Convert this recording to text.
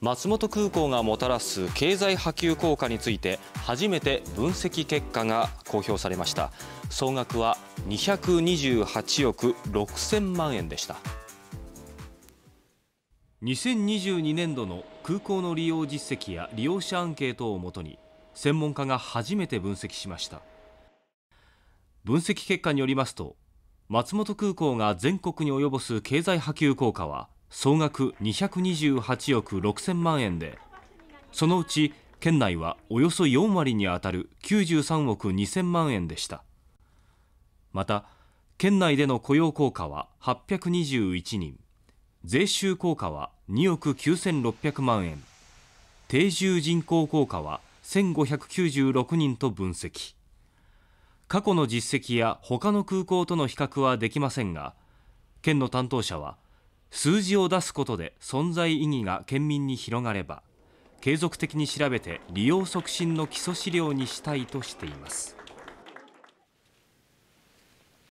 松本空港がもたらす経済波及効果について初めて分析結果が公表されました総額は228億6000万円でした2022年度の空港の利用実績や利用者アンケートをもとに専門家が初めて分析しました分析結果によりますと松本空港が全国に及ぼす経済波及効果は総額228億6000万円でそのうち県内はおよそ4割にあたる93億2000万円でしたまた県内での雇用効果は821人税収効果は2億9600万円定住人口効果は1596人と分析過去の実績や他の空港との比較はできませんが県の担当者は数字を出すことで存在意義が県民に広がれば継続的に調べて利用促進の基礎資料にしたいとしています。